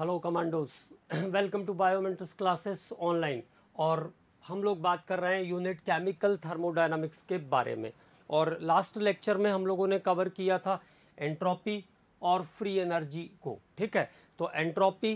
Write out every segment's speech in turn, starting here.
Hello commandos welcome to biometrics classes online और हम लोग बात कर रहे हैं यूनिट केमिकल थर्मोडाइनमिक्स के बारे में और लास्ट लेक्चर में हम लोगों ने कवर किया था एंट्रोपी और फ्री एनर्जी को ठीक है तो entropy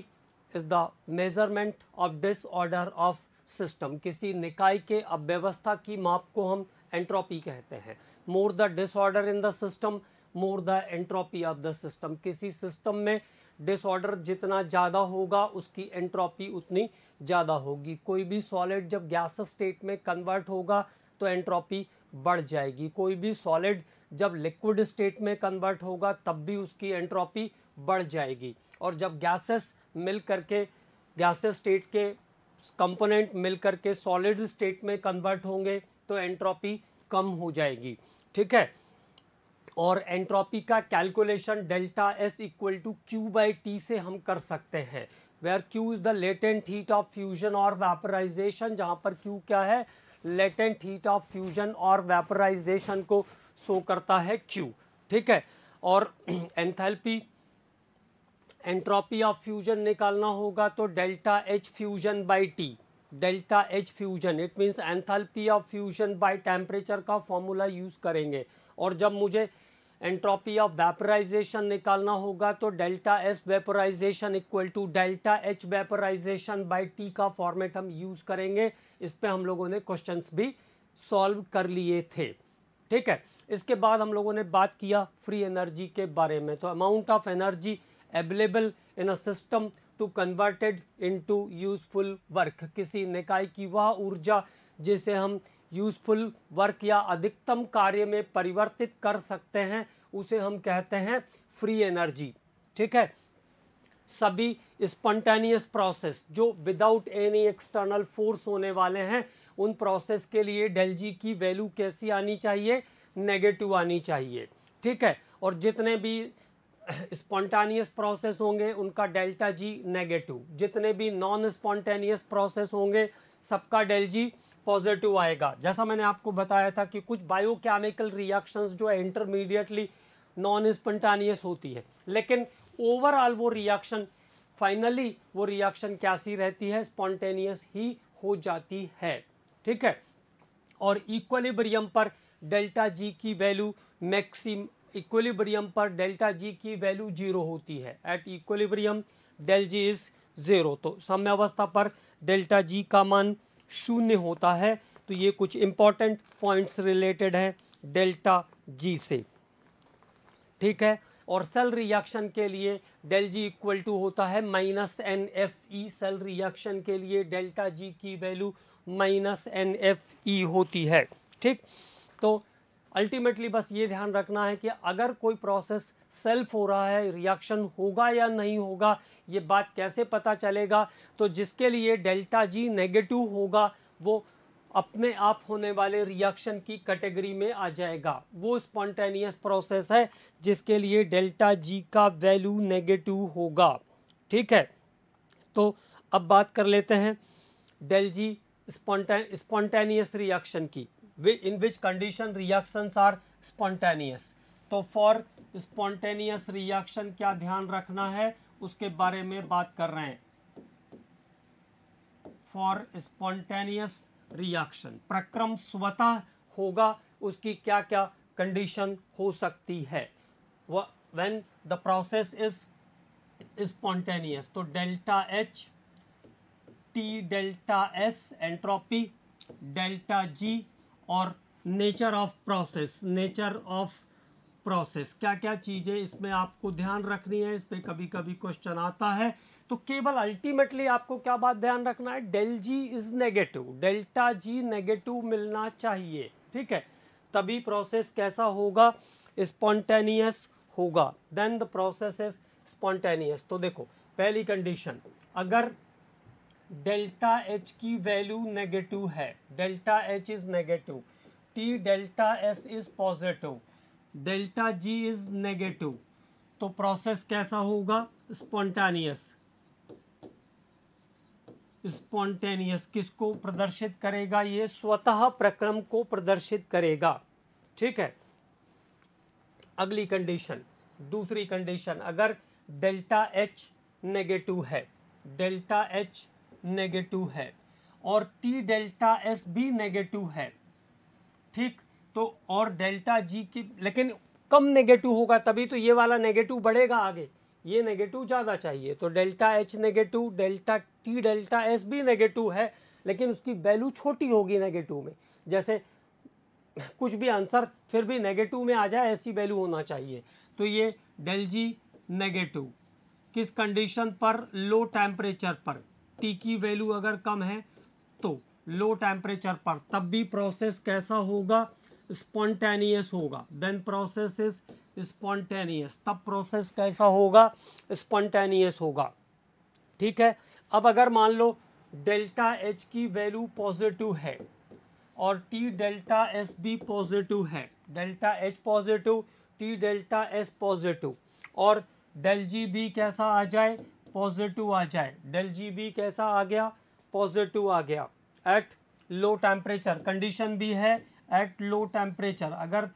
is the measurement of disorder of system किसी निकाय के अव्यवस्था की माप को हम एंट्रोपी कहते हैं more the disorder in the system more the entropy of the system किसी सिस्टम में डिसऑर्डर जितना ज़्यादा होगा उसकी एंट्रोपी उतनी ज़्यादा होगी कोई भी सॉलिड जब गैस स्टेट में कन्वर्ट होगा तो एंट्रोपी बढ़ जाएगी कोई भी सॉलिड जब लिक्विड स्टेट में कन्वर्ट होगा तब भी उसकी एंट्रोपी बढ़ जाएगी और जब गैसेस मिल करके गैसेस स्टेट के कंपोनेंट मिल करके सॉलिड स्टेट में कन्वर्ट होंगे तो एंट्रोपी कम हो जाएगी ठीक है और एंट्रोपी का calculation delta S equal to Q by T से हम कर सकते हैं where Q is the latent heat of fusion और वेपराइजेशन जहाँ पर क्यू क्या है लेटेंट हीट ऑफ फ्यूजन और वेपराइजेशन को शो करता है क्यू ठीक है और एंथैल्पी एंट्रोपी ऑफ फ्यूजन निकालना होगा तो delta H fusion by T delta H fusion it means enthalpy of fusion by temperature का फॉर्मूला यूज़ करेंगे और जब मुझे एंट्रोपी ऑफ वेपराइजेशन निकालना होगा तो delta S vaporisation equal to delta H vaporisation by T का फॉर्मेट हम यूज़ करेंगे इस पर हम लोगों ने क्वेश्चंस भी सॉल्व कर लिए थे ठीक है इसके बाद हम लोगों ने बात किया फ्री एनर्जी के बारे में तो amount of energy available in a system to converted to useful work किसी निकाय की वह ऊर्जा जिसे हम यूज़फुल वर्क या अधिकतम कार्य में परिवर्तित कर सकते हैं उसे हम कहते हैं फ्री एनर्जी ठीक है सभी स्पॉन्टेनियस प्रोसेस जो विदाउट एनी एक्सटर्नल फोर्स होने वाले हैं उन प्रोसेस के लिए डेल जी की वैल्यू कैसी आनी चाहिए नेगेटिव आनी चाहिए ठीक है और जितने भी स्पॉन्टानियस प्रोसेस होंगे उनका डेल्टा जी नेगेटिव जितने भी नॉन स्पॉन्टेनियस प्रोसेस होंगे सबका डेल जी पॉजिटिव आएगा जैसा मैंने आपको बताया था कि कुछ बायोकेमिकल रिएक्शंस जो है इंटरमीडिएटली नॉन स्पंटानियस होती है लेकिन ओवरऑल वो रिएक्शन फाइनली वो रिएक्शन कैसी रहती है स्पॉन्टेनियस ही हो जाती है ठीक है और इक्वलिब्रियम पर डेल्टा जी की वैल्यू मैक्सिम इक्वलिब्रियम पर डेल्टा जी की वैल्यू जीरो होती है at equilibrium del G is zero तो अवस्था पर डेल्टा जी का मान शून्य होता है तो ये कुछ इम्पॉर्टेंट पॉइंट्स रिलेटेड हैं डेल्टा जी से ठीक है और सेल रिएक्शन के लिए डेल जी इक्वल टू होता है minus n F E cell reaction के लिए डेल्टा जी की value minus n F E होती है ठीक तो अल्टीमेटली बस ये ध्यान रखना है कि अगर कोई प्रोसेस सेल्फ हो रहा है रिएक्शन होगा या नहीं होगा ये बात कैसे पता चलेगा तो जिसके लिए डेल्टा जी नेगेटिव होगा वो अपने आप होने वाले रिएक्शन की कैटेगरी में आ जाएगा वो स्पॉन्टेनियस प्रोसेस है जिसके लिए डेल्टा जी का वैल्यू नेगेटिव होगा ठीक है तो अब बात कर लेते हैं डेल जी स्पॉन्टेनियस रिएक्शन की way in which condition reactions are spontaneous तो फॉर स्पॉन्टेनियस रिएक्शन क्या ध्यान रखना है उसके बारे में बात कर रहे हैं फॉर स्पॉन्टेनियस रिएक्शन प्रक्रम स्वतः होगा उसकी क्या क्या कंडीशन हो सकती है when the process is spontaneous तो delta H T delta S entropy delta G और nature of process nature of process क्या क्या चीज़ें इसमें आपको ध्यान रखनी है इस पर कभी कभी क्वेश्चन आता है तो केवल अल्टीमेटली आपको क्या बात ध्यान रखना है del G is negative delta G negative मिलना चाहिए ठीक है तभी प्रोसेस कैसा होगा स्पॉन्टेनियस होगा then the process is spontaneous तो देखो पहली कंडीशन अगर डेल्टा एच की वैल्यू नेगेटिव है delta H is negative T delta S is positive delta G is negative तो प्रोसेस कैसा होगा स्पॉन्टेनियस स्पॉन्टेनियस किसको प्रदर्शित करेगा ये स्वतः प्रक्रम को प्रदर्शित करेगा ठीक है अगली कंडीशन दूसरी कंडीशन अगर डेल्टा एच नेगेटिव है डेल्टा एच नेगेटिव है और टी डेल्टा एस भी नेगेटिव है ठीक तो और डेल्टा जी की लेकिन कम नेगेटिव होगा तभी तो ये वाला नेगेटिव बढ़ेगा आगे ये नेगेटिव ज़्यादा चाहिए तो delta H negative delta T delta S भी नेगेटिव है लेकिन उसकी वैल्यू छोटी होगी नेगेटिव में जैसे कुछ भी आंसर फिर भी नेगेटिव में आ जाए ऐसी वैल्यू होना चाहिए तो ये डेल जी नेगेटिव किस कंडीशन पर लो टेम्परेचर पर टी की वैल्यू अगर कम है तो लो टेम्परेचर पर तब भी प्रोसेस कैसा होगा स्पॉन्टेनियस होगा देन प्रोसेस इज स्पॉन्टेनियस तब प्रोसेस कैसा होगा स्पॉन्टेनियस होगा ठीक है अब अगर मान लो डेल्टा एच की वैल्यू पॉजिटिव है और टी डेल्टा एस भी पॉजिटिव है delta H positive T delta S positive और डेल जी भी कैसा आ जाए पॉजिटिव आ जाए डेल जी भी कैसा आ गया पॉजिटिव आ गया एट लो टेम्परेचर कंडीशन भी है एट लो टेम्परेचर अगर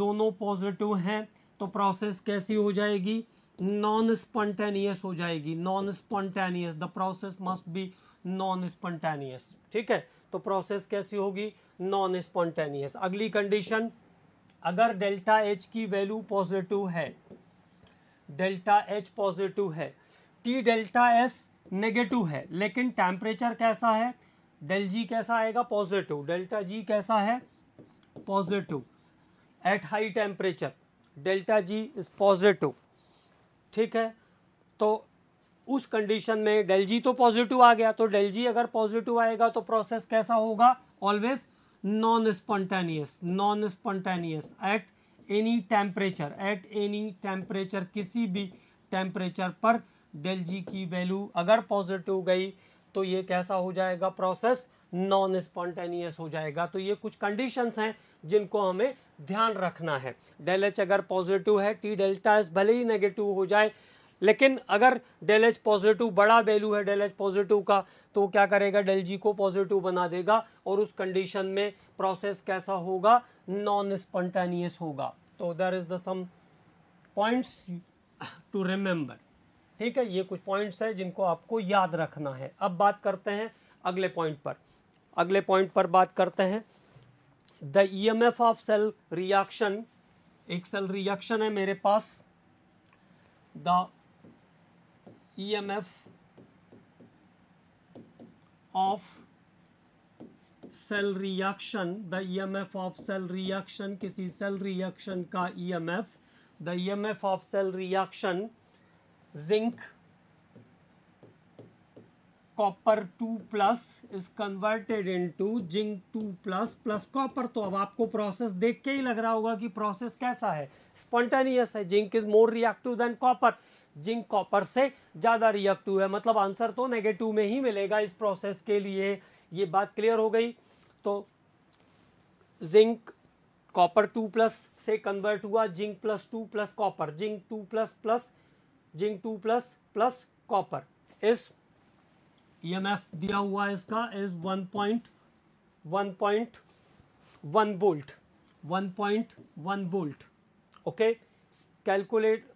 दोनों पॉजिटिव हैं तो प्रोसेस कैसी हो जाएगी नॉन स्पॉन्टेनियस हो जाएगी non spontaneous the process must be non spontaneous ठीक है तो प्रोसेस कैसी होगी नॉन स्पॉन्टेनियस अगली कंडीशन अगर डेल्टा एच की वैल्यू पॉजिटिव है डेल्टा एच पॉजिटिव है टी डेल्टा एस नेगेटिव है लेकिन टेम्परेचर कैसा है डेल जी कैसा आएगा पॉजिटिव डेल्टा जी कैसा है positive at high temperature delta G is positive ठीक है तो उस कंडीशन में डेल जी तो पॉजिटिव आ गया तो डेल जी अगर पॉजिटिव आएगा तो प्रोसेस कैसा होगा always non spontaneous non spontaneous at any temperature at any temperature किसी भी टेम्परेचर पर डेल जी की वैल्यू अगर पॉजिटिव गई तो ये कैसा हो जाएगा प्रोसेस नॉन स्पॉन्टेनियस हो जाएगा तो ये कुछ कंडीशंस हैं जिनको हमें ध्यान रखना है डेल एच अगर पॉजिटिव है टी डेल्टा एस भले ही नेगेटिव हो जाए लेकिन अगर डेल एच पॉजिटिव बड़ा वैल्यू है डेल एच पॉजिटिव का तो क्या करेगा डेल जी को पॉजिटिव बना देगा और उस कंडीशन में प्रोसेस कैसा होगा नॉन स्पॉन्टेनियस होगा तो there is the some points to remember ठीक है ये कुछ पॉइंट्स हैं जिनको आपको याद रखना है अब बात करते हैं अगले पॉइंट पर अगले पॉइंट पर बात करते हैं the E M F of cell reaction एक सेल रिएक्शन है मेरे पास the E M F of cell reaction the E M F of cell reaction किसी सेल रिएक्शन का E M F the E M F of cell reaction zinc copper two plus is converted into zinc two plus plus copper तो अब आपको process देख के ही लग रहा होगा कि प्रोसेस कैसा है स्पॉन्टेनियस है zinc is more reactive than copper zinc copper से ज़्यादा रिएक्टिव है मतलब आंसर तो नेगेटिव में ही मिलेगा इस प्रोसेस के लिए ये बात क्लियर हो गई तो जिंक कॉपर टू प्लस से कन्वर्ट हुआ zinc plus two plus copper zinc two plus plus zinc two plus plus copper इस ईएमएफ e दिया हुआ है इसका is one point one point one volt one point one volt okay calculate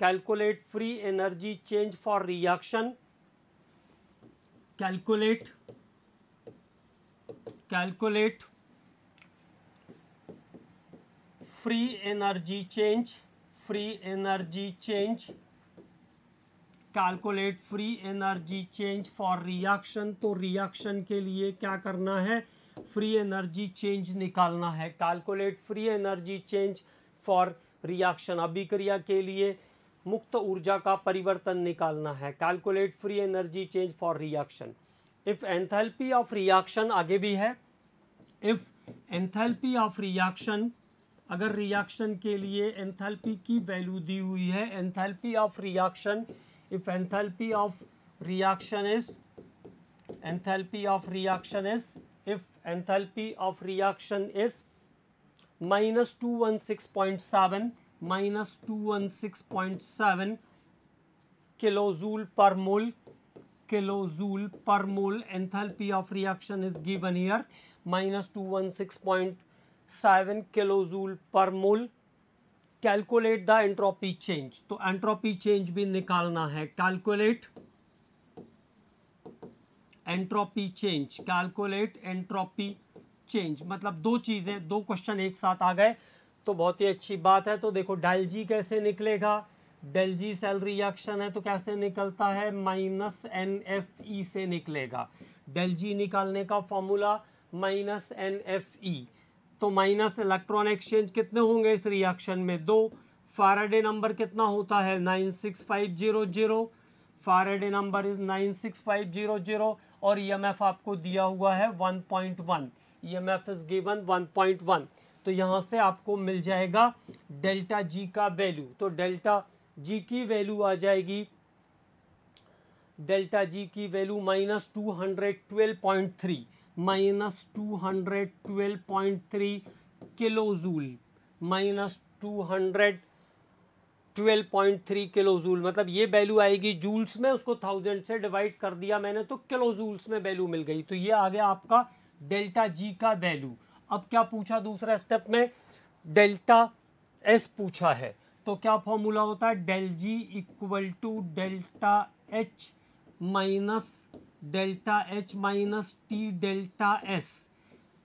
calculate free energy change for reaction calculate calculate free energy change free energy change calculate free energy change for reaction तो reaction के लिए क्या करना है free energy change निकालना है calculate free energy change for reaction अभिक्रिया के लिए मुक्त ऊर्जा का परिवर्तन निकालना है calculate free energy change for reaction if enthalpy of reaction आगे भी है इफ़ एंथैल्पी ऑफ रिएक्शन अगर रिएक्शन के लिए एंथैल्पी की वैल्यू दी हुई है enthalpy of reaction if enthalpy of reaction is enthalpy of reaction is if enthalpy of reaction is minus two one six point seven minus two one six point seven kilojoule per mole kilojoule per mole enthalpy of reaction is given here minus two one six point seven kilojoule per mole calculate the entropy change तो entropy change भी निकालना है calculate entropy change calculate entropy change मतलब दो चीज़ें दो question एक साथ आ गए तो बहुत ही अच्छी बात है तो देखो डेल जी कैसे निकलेगा डेल जी सेल रिएक्शन है तो कैसे निकलता है माइनस एन एफ ई से निकलेगा डेल जी निकालने का formula minus n F E तो माइनस इलेक्ट्रॉन एक्सचेंज कितने होंगे इस रिएक्शन में दो फाराडे नंबर कितना होता है nine six five zero zero Faraday number is nine six five zero zero और ई e आपको दिया हुआ है one point one E M F is given one point one तो यहाँ से आपको मिल जाएगा डेल्टा जी का वैल्यू तो डेल्टा जी की वैल्यू आ जाएगी डेल्टा जी की value minus two hundred twelve point three minus two hundred twelve point three kilo joule minus two hundred twelve point three kilo joule मतलब ये वैल्यू आएगी joules में उसको thousand से divide कर दिया मैंने तो किलो जूल्स में वैल्यू मिल गई तो ये आ गया आपका डेल्टा जी का वैल्यू अब क्या पूछा दूसरा स्टेप में डेल्टा एस पूछा है तो क्या फॉर्मूला होता है del G equal to delta H minus delta H minus T delta S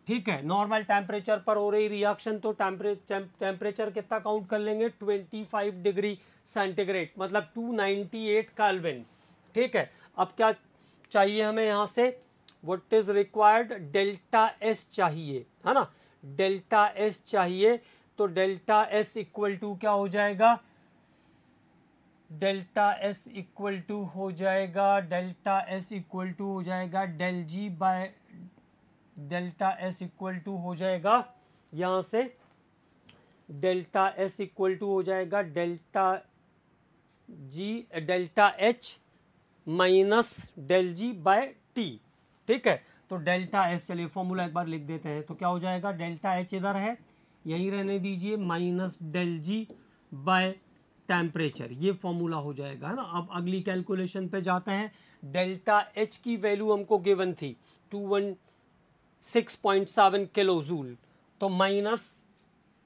ठीक है नॉर्मल टेम्परेचर पर हो रही रिएक्शन तो टेम्परेचर कितना काउंट कर लेंगे 25 डिग्री सेंटीग्रेड मतलब 298 केल्विन ठीक है अब क्या चाहिए हमें यहाँ से what is required delta S चाहिए है ना डेल्टा एस चाहिए तो डेल्टा एस इक्वल टू क्या हो जाएगा डेल्टा एस इक्वल टू हो जाएगा डेल्टा एस इक्वल टू हो जाएगा del G by delta S equal to हो जाएगा यहाँ से डेल्टा एस इक्वल टू हो जाएगा delta G delta H minus del G by T ठीक है तो डेल्टा एस चलिए फॉर्मूला एक बार लिख देते हैं तो क्या हो जाएगा डेल्टा एच इधर है यहीं रहने दीजिए minus del G by temperature ये फॉर्मूला हो जाएगा है ना अब अगली कैलकुलेशन पे जाते हैं डेल्टा एच की वैल्यू हमको गिवन थी two one six point seven kilo joule तो minus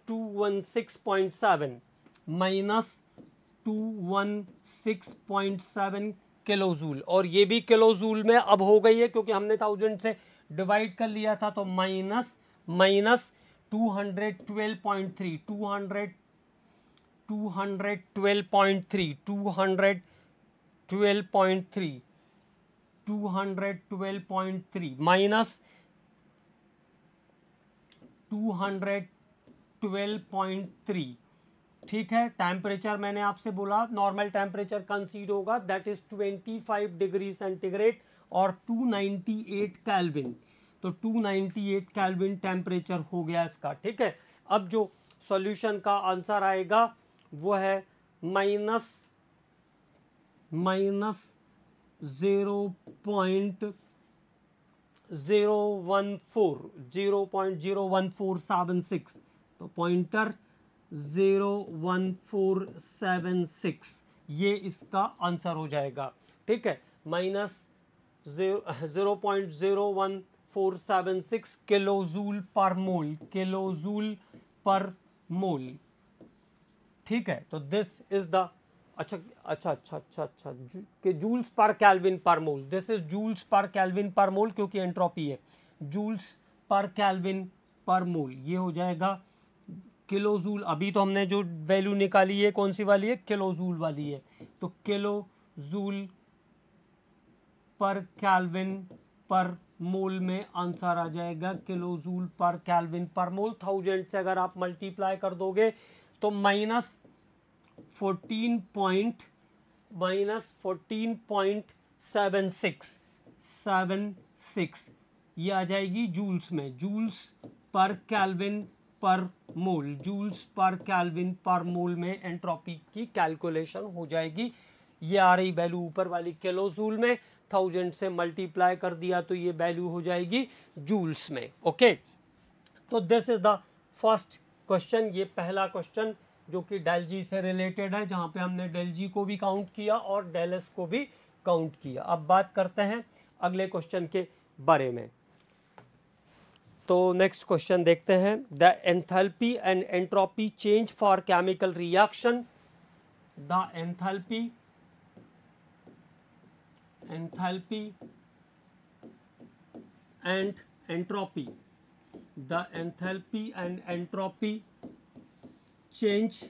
two one six point seven minus two one six point seven kilo joule और ये भी किलो जूल में अब हो गई है क्योंकि हमने थाउजेंड से डिवाइड कर लिया था तो minus minus two hundred twelve point three two hundred 212.3 minus 212.3 ठीक है टेम्परेचर मैंने आपसे बोला नॉर्मल टेम्परेचर कंसीड होगा दैट इज 25 डिग्री सेंटीग्रेड और 298 कैल्विन तो 298 कैल्विन टेम्परेचर हो गया इसका ठीक है अब जो सॉल्यूशन का आंसर आएगा वो है minus minus zero point zero one four zero point zero one four seven six तो pointer zero one four seven six ये इसका आंसर हो जाएगा ठीक है minus zero point zero one four seven six kilojoule per mole kilojoule per मोल ठीक है तो दिस इज द अच्छा अच्छा अच्छा अच्छा अच्छा जू, के joules per kelvin per mole this is joules per kelvin per mole क्योंकि एंट्रोपी है joules per kelvin per mole ये हो जाएगा किलोजूल अभी तो हमने जो वैल्यू निकाली है कौन सी वाली है किलोजूल वाली है तो किलोजूल पर कैलविन पर मोल में आंसर आ जाएगा किलोजूल पर कैलविन पर मोल थाउजेंड से अगर आप मल्टीप्लाई कर दोगे तो minus fourteen point minus fourteen point seven six seven six ये आ जाएगी जूल्स में joules per kelvin per mole joules per kelvin per मोल में एंट्रोपी की कैलकुलेशन हो जाएगी ये आ रही वैल्यू ऊपर वाली किलो जूल में थाउजेंड से मल्टीप्लाई कर दिया तो ये वैल्यू हो जाएगी जूल्स में ओके तो this is the first question ये पहला क्वेश्चन जो कि डेल जी से रिलेटेड है जहाँ पे हमने डेल जी को भी काउंट किया और डेलस को भी काउंट किया अब बात करते हैं अगले क्वेश्चन के बारे में तो नेक्स्ट क्वेश्चन देखते हैं the enthalpy and entropy change for chemical reaction the enthalpy enthalpy and entropy the enthalpy and entropy change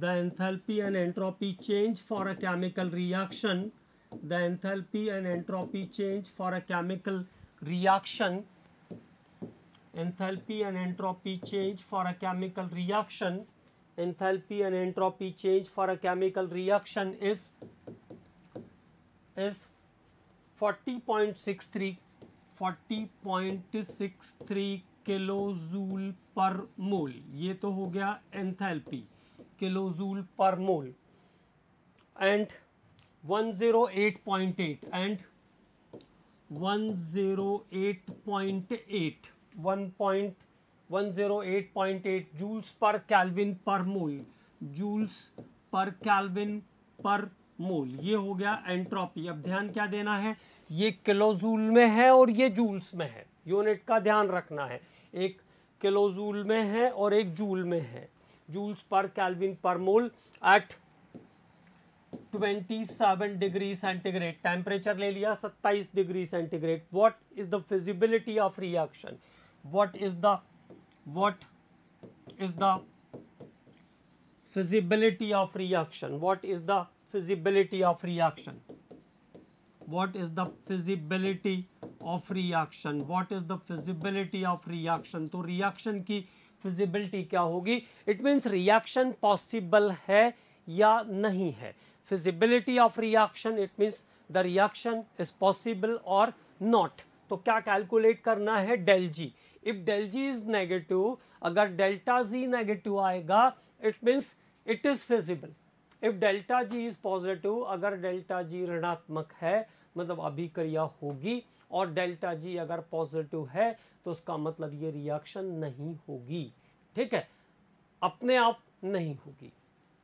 the enthalpy and entropy change for a chemical reaction the enthalpy and entropy change for a chemical reaction enthalpy and entropy change for a chemical reaction enthalpy and entropy change for a chemical reaction is is 40.63 40.63 kilojoule per mole ये तो हो गया enthalpy kilojoule per mole and 108.8 and 108.8 1.108.8 joules per kelvin per mole joules per kelvin per mole ये हो गया entropy अब ध्यान क्या देना है ये किलोजूल में है और ये जूल्स में है यूनिट का ध्यान रखना है एक किलोजूल में है और एक जूल में है joules per kelvin per mole at 27 degree centigrade temperature ले लिया 27 degree centigrade what is the feasibility of reaction what is the what is the feasibility of reaction what is the feasibility of reaction what is the feasibility of reaction what is the feasibility of reaction तो reaction की feasibility क्या होगी it means reaction possible है या नहीं है feasibility of reaction it means the reaction is possible or not तो क्या calculate करना है del g if del g is negative अगर delta g negative आएगा it means it is feasible if delta G is positive अगर delta G ऋणात्मक है मतलब अभिक्रिया होगी और डेल्टा जी अगर पॉजिटिव है तो उसका मतलब ये रिएक्शन नहीं होगी ठीक है अपने आप नहीं होगी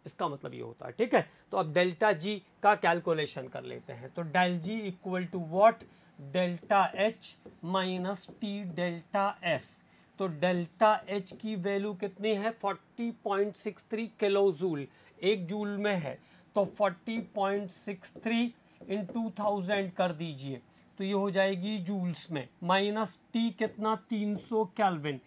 इसका मतलब ये होता है ठीक है तो अब डेल्टा जी का कैलकुलेशन कर लेते हैं तो del G equal to what delta H minus T delta S तो डेल्टा एच की वैल्यू कितनी है 40.63 थ्री किलोजूल एक जूल में है तो 40.63 इन 2000 कर दीजिए तो ये हो जाएगी जूल्स में माइनस टी कितना 300 सौ कैलविन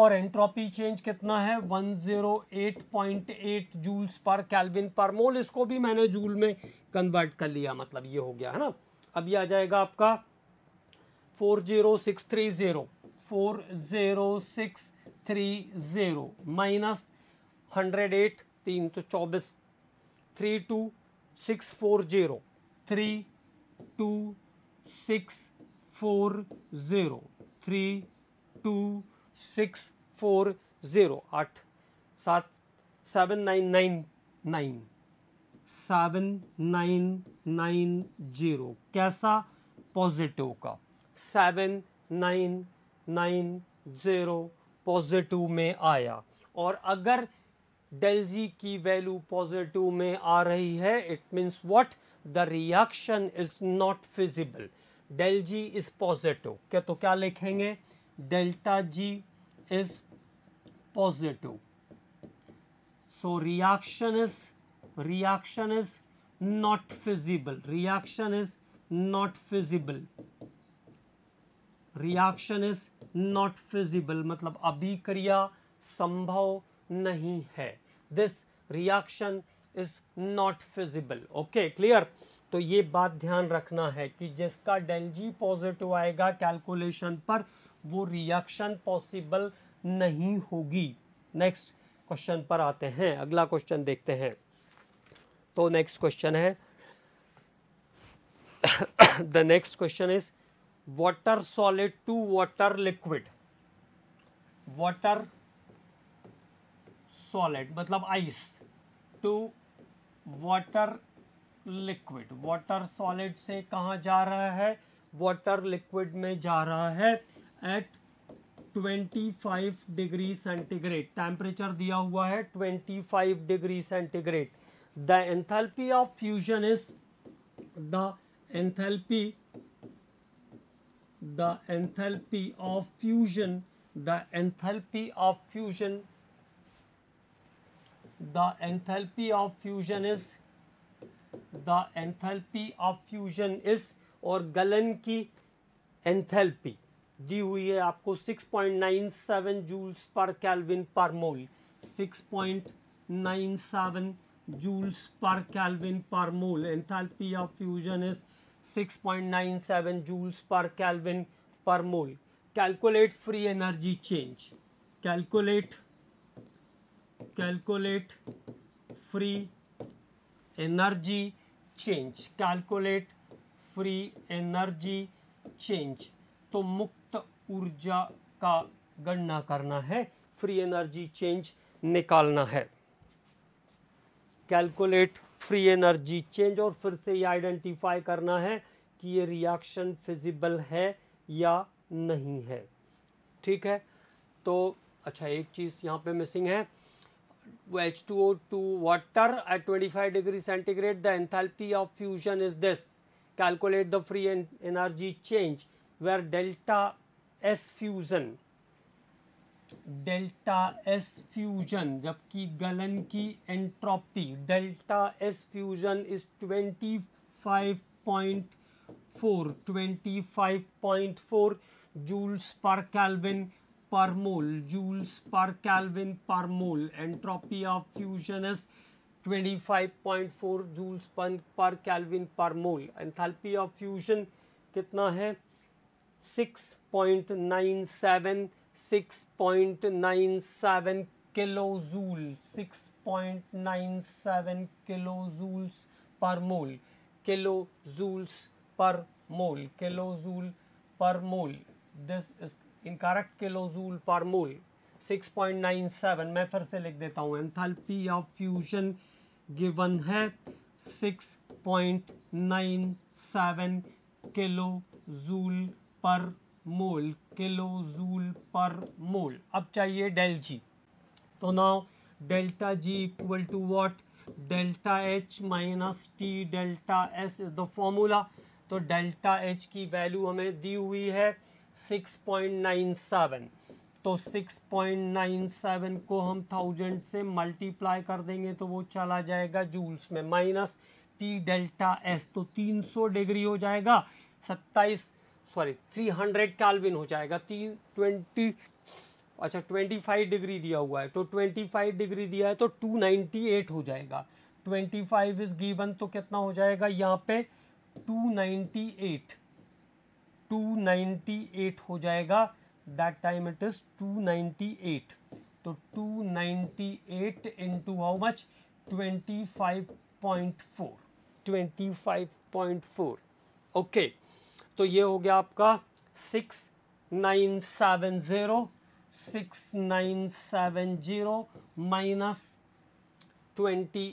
और एंट्रोपी चेंज कितना है 108.8 जूल्स पर कैलविन पर मोल इसको भी मैंने जूल में कन्वर्ट कर लिया मतलब ये हो गया है ना अब ये आ जाएगा आपका 40630 40630 माइनस 108 तीन तो चौबीस three two six four zero three two six four zero three two six four zero आठ सात seven nine nine nine seven nine nine zero कैसा पॉजिटिव का seven nine nine zero positive में आया और अगर डेल जी की वैल्यू पॉजिटिव में आ रही है it means what the reaction is not feasible del G is positive क्या तो क्या लिखेंगे delta G is positive so reaction is reaction is not feasible reaction is not feasible reaction is not feasible मतलब अभिक्रिया संभव नहीं है this reaction is not feasible okay clear तो ये बात ध्यान रखना है कि जिसका डेल जी पॉजिटिव आएगा कैलकुलेशन पर वो रिएक्शन पॉसिबल नहीं होगी नेक्स्ट क्वेश्चन पर आते हैं अगला क्वेश्चन देखते हैं तो नेक्स्ट क्वेश्चन है the next question is water solid to water liquid water solid मतलब ice to water liquid water solid से कहाँ जा रहा है वाटर लिक्विड में जा रहा है एट 25 डिग्री सेंटीग्रेड टेम्परेचर दिया हुआ है 25 degree centigrade the enthalpy of fusion is the enthalpy the enthalpy of fusion the enthalpy of fusion the enthalpy of fusion is the enthalpy of fusion is और गलन की enthalpy दी हुई है आपको 6.97 joules per kelvin per mole 6.97 joules per kelvin per mole enthalpy of fusion is 6.97 joules per kelvin per mole calculate free energy change calculate calculate free energy change calculate free energy change तो मुक्त ऊर्जा का गणना करना है free energy change निकालना है calculate free energy change और फिर से ये आइडेंटिफाई करना है कि ये रिएक्शन फिजिबल है या नहीं है ठीक है तो अच्छा एक चीज़ यहाँ पे मिसिंग है H2O2 water at 25 degree centigrade, the enthalpy of fusion is this. Calculate the free en energy change where delta S fusion, delta S fusion, जबकि गलन की entropy delta S fusion is 25.4, 25.4 joules per Kelvin पर mole joules per kelvin per mole entropy of fusion is 25.4 joules per per kelvin per mole enthalpy of fusion कितना है 6.97 6.97 kilo joule 6.97 kilo joules per mole kilo joules per mole kilo joule per mole this is incorrect के लोजूल nine 6.97 मैं फिर से लिख देता हूँ enthalpy of fusion given है 6.97 किलो जूल पर मोल किलो जूल पर मोल अब चाहिए डेल जी तो now delta G equal to what delta H minus T delta S is the formula तो डेल्टा एच की वैल्यू हमें दी हुई है 6.97 तो 6.97 को हम थाउजेंड से मल्टीप्लाई कर देंगे तो वो चला जाएगा जूल्स में माइनस टी डेल्टा एस तो 300 डिग्री हो जाएगा 27 सॉरी 300 कैलविन हो जाएगा तीन ट्वेंटी अच्छा 25 डिग्री दिया हुआ है तो 25 डिग्री दिया है तो 298 हो जाएगा 25 फाइव इज गिवन तो कितना हो जाएगा यहाँ पे 298 298 हो जाएगा दैट टाइम इट इज़ 298 तो 298 ninety eight into how much 25.4 25.4 okay तो ये हो गया आपका six nine seven zero six nine seven zero minus twenty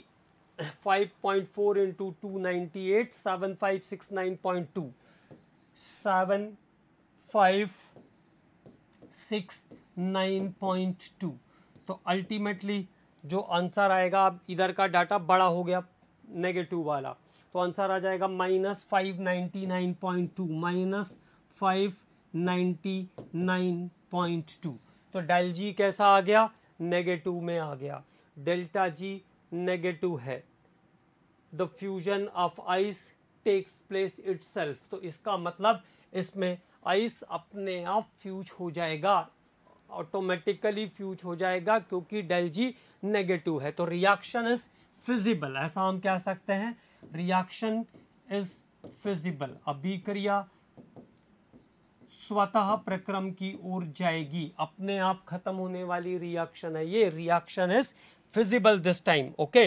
five point four into two ninety eight seven five six nine point two seven five six nine point two तो ultimately जो answer आएगा अब इधर का data बड़ा हो गया negative वाला तो आंसर आ जाएगा minus five ninety nine point two minus five ninety nine point two तो डेल जी कैसा आ गया नेगेटिव में आ गया डेल्टा जी नेगेटिव है the fusion of ice takes place it तो इसका मतलब इसमें आइस अपने आप फ्यूज हो जाएगा ऑटोमेटिकली फ्यूज हो जाएगा क्योंकि डेल जी नेगेटिव है तो रिएक्शन इज फिजिबल ऐसा हम कह सकते हैं रिएक्शन इज फिजिबल अभिक्रिया स्वतः प्रक्रम की ओर जाएगी अपने आप खत्म होने वाली रिएक्शन है ये reaction is feasible this time okay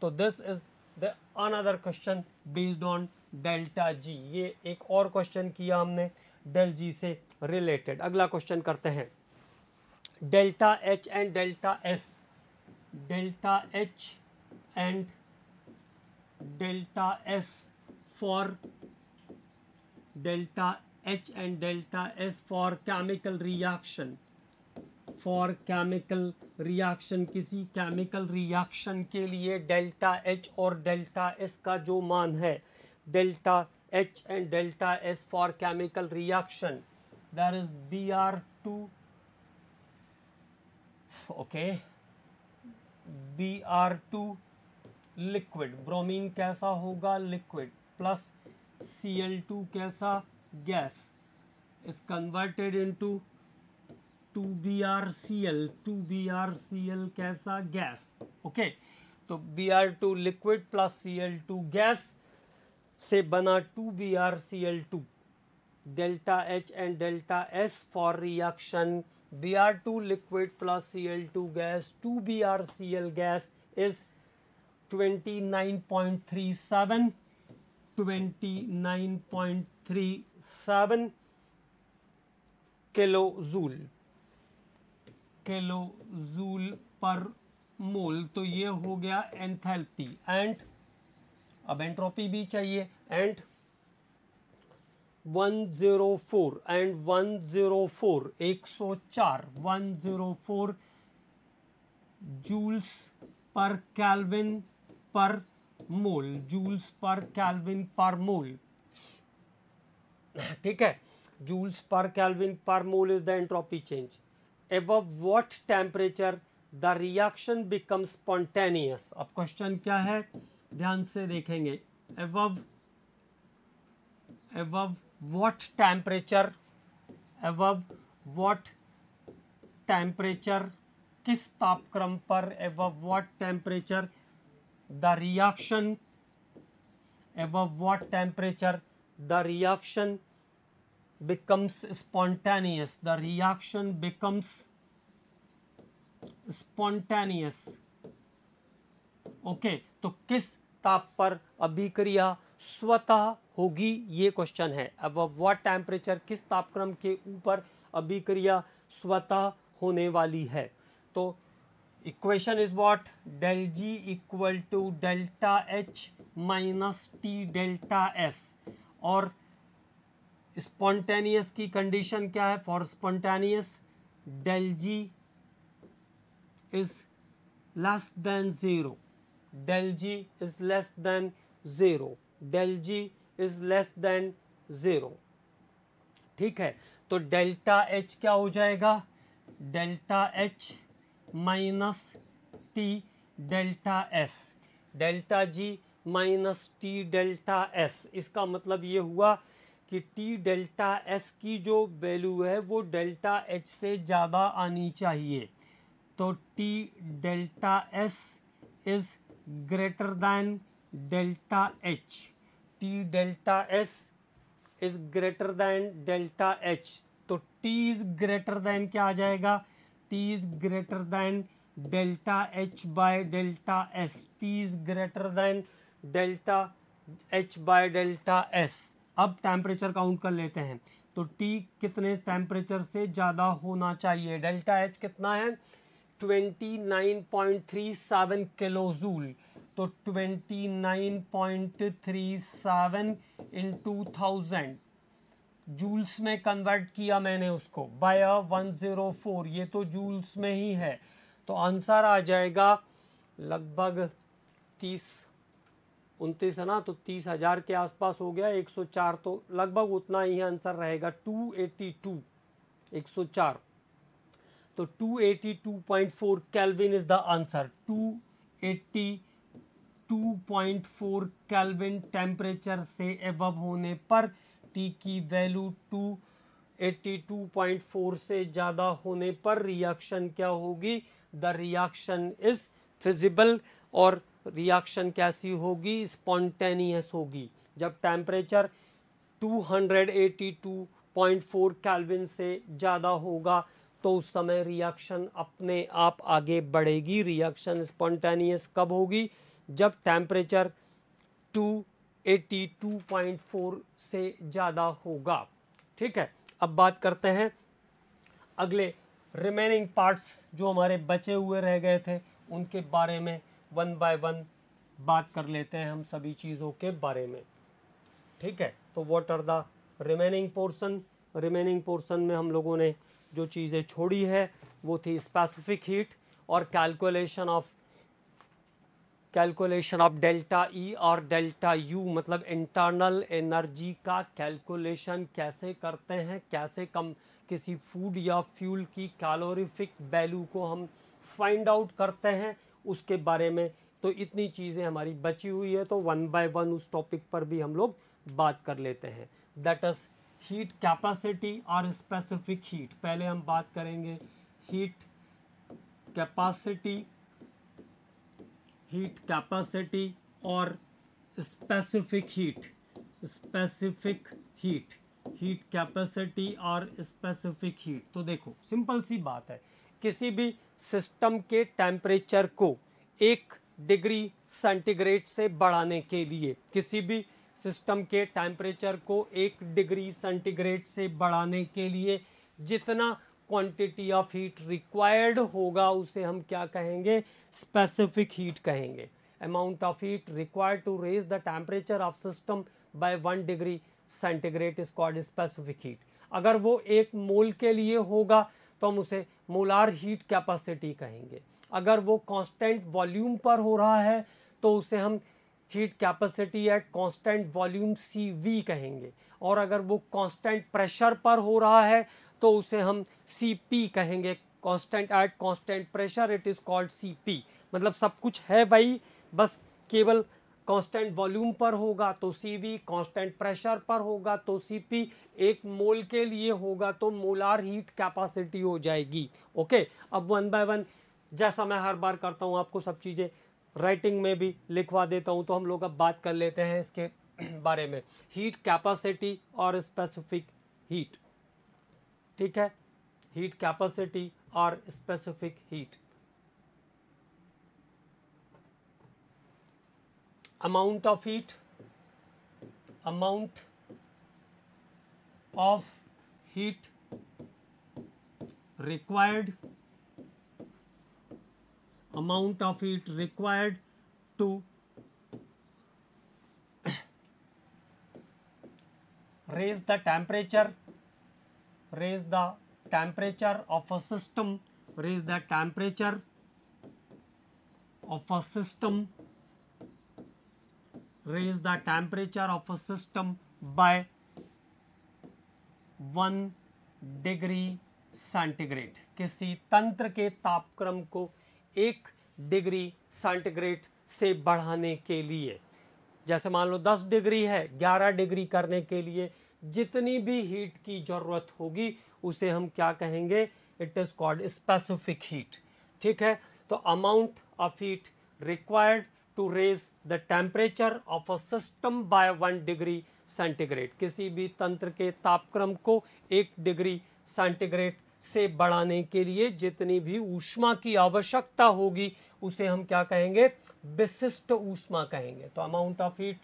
तो this is the another question based on delta G ये एक और क्वेश्चन किया हमने डेल जी से रिलेटेड अगला क्वेश्चन करते हैं delta H and delta S delta H and delta S for delta H and delta S for chemical reaction for chemical reaction किसी केमिकल रिएक्शन के लिए डेल्टा एच और डेल्टा एस का जो मान है delta H and delta S for chemical reaction to okay B R two liquid bromine कैसा होगा liquid plus C L two कैसा gas is converted into two B R C L two B R C L कैसा gas okay तो B R two liquid plus C L two gas से बना two B R C L two delta H and delta S for reaction B R two liquid plus C L two gas two B R C L gas is twenty nine point three seven twenty nine point three seven kilo joule kilo joule per mole तो ये हो गया enthalpy and अब entropy भी चाहिए and 104 and 104 104 104 joules per kelvin per mole joules per kelvin per मोल ठीक है joules per kelvin per mole is the entropy change above what temperature the reaction become spontaneous अब क्वेश्चन क्या है ध्यान से देखेंगे above above what temperature above what temperature किस तापक्रम पर above what temperature the reaction above what temperature the reaction becomes spontaneous the reaction becomes spontaneous okay okay, तो किस ताप पर अभिक्रिया स्वतः होगी ये क्वेश्चन है अब वॉट टेम्परेचर किस तापक्रम के ऊपर अभिक्रिया स्वतः होने वाली है तो equation is what del G equal to delta H minus T delta S और स्पॉन्टेनियस की कंडीशन क्या है for spontaneous del G is less than zero del G is less than zero del G is less than zero ठीक है तो delta H क्या हो जाएगा delta H minus T delta S delta G minus T delta S इसका मतलब ये हुआ कि टी डेल्टा एस की जो वैल्यू है वो डेल्टा एच से ज़्यादा आनी चाहिए तो T delta S is greater than delta H T delta S is greater than delta H तो टी इज़ ग्रेटर दैन क्या आ जाएगा T is greater than delta H by delta S T is greater than delta H by delta S अब temperature count कर लेते हैं तो T कितने टेम्परेचर से ज़्यादा होना चाहिए डेल्टा एच कितना है 29.37 किलो जूल तो 29.37 इन थाउजेंड जूल्स में कन्वर्ट किया मैंने उसको बाय 104 ये तो जूल्स में ही है तो आंसर आ जाएगा लगभग तीस उनतीस है ना तो तीस हज़ार के आसपास हो गया एक सौ चार तो लगभग उतना ही आंसर रहेगा टू एटी टू एक सौ चार तो two eighty two point four kelvin is the answer two eighty two point four kelvin temperature से एबव होने पर टी की value two eighty two point four से ज़्यादा होने पर रिएक्शन क्या होगी द रिएक्शन इज़ फिजिबल और रिएक्शन कैसी होगी स्पॉन्टेनियस होगी जब टेम्परेचर 282.4 केल्विन से ज़्यादा होगा तो उस समय रिएक्शन अपने आप आगे बढ़ेगी रिएक्शन स्पॉन्टेनियस कब होगी जब टेम्परेचर 282.4 से ज़्यादा होगा ठीक है अब बात करते हैं अगले रिमेनिंग पार्ट्स जो हमारे बचे हुए रह गए थे उनके बारे में वन बाय वन बात कर लेते हैं हम सभी चीज़ों के बारे में ठीक है तो what are the remaining portion remaining portion में हम लोगों ने जो चीज़ें छोड़ी है वो थी स्पेसिफिक हीट और calculation of calculation of delta E और डेल्टा यू मतलब इंटरनल एनर्जी का कैलकुलेशन कैसे करते हैं कैसे कम किसी फूड या फ्यूल की कैलोरीफिक वैल्यू को हम फाइंड आउट करते हैं उसके बारे में तो इतनी चीज़ें हमारी बची हुई है तो वन बाय वन उस टॉपिक पर भी हम लोग बात कर लेते हैं दैट इज़ हीट कैपेसिटी और स्पेसिफिक हीट पहले हम बात करेंगे हीट कैपेसिटी हीट कैपेसिटी और specific heat specific heat heat capacity और स्पेसिफिक हीट तो देखो सिंपल सी बात है किसी भी सिस्टम के टेम्परेचर को एक डिग्री सेंटीग्रेड से बढ़ाने के लिए किसी भी सिस्टम के टेम्परेचर को एक डिग्री सेंटीग्रेड से बढ़ाने के लिए जितना क्वांटिटी ऑफ हीट रिक्वायर्ड होगा उसे हम क्या कहेंगे स्पेसिफिक हीट कहेंगे amount of heat required to raise the temperature of system by one degree centigrade is called specific heat अगर वो एक मोल के लिए होगा तो हम उसे मोलार हीट कैपेसिटी कहेंगे अगर वो कांस्टेंट वॉल्यूम पर हो रहा है तो उसे हम heat capacity at constant volume C V कहेंगे और अगर वो कांस्टेंट प्रेशर पर हो रहा है तो उसे हम सी पी कहेंगे constant at constant pressure it is called C P मतलब सब कुछ है वही बस केवल कांस्टेंट वॉल्यूम पर होगा तो सी बी कॉन्स्टेंट प्रेशर पर होगा तो सी पी एक मोल के लिए होगा तो मोलार हीट कैपेसिटी हो जाएगी ओके अब वन बाय वन जैसा मैं हर बार करता हूँ आपको सब चीज़ें राइटिंग में भी लिखवा देता हूँ तो हम लोग अब बात कर लेते हैं इसके बारे में हीट कैपेसिटी और स्पेसिफिक हीट ठीक है हीट कैपेसिटी और specific heat amount of heat amount of heat required amount of heat required to raise the temperature raise the temperature of a system raise the temperature of a system raise the temperature of a system by 1 degree centigrade किसी तंत्र के तापक्रम को एक degree centigrade से बढ़ाने के लिए जैसे मान लो 10 डिग्री है 11 डिग्री करने के लिए जितनी भी हीट की ज़रूरत होगी उसे हम क्या कहेंगे it is called specific heat ठीक है तो amount of heat required to raise the temperature of a system by one degree centigrade किसी भी तंत्र के तापक्रम को एक डिग्री सेंटीग्रेड से बढ़ाने के लिए जितनी भी ऊष्मा की आवश्यकता होगी उसे हम क्या कहेंगे विशिष्ट ऊष्मा कहेंगे तो amount of heat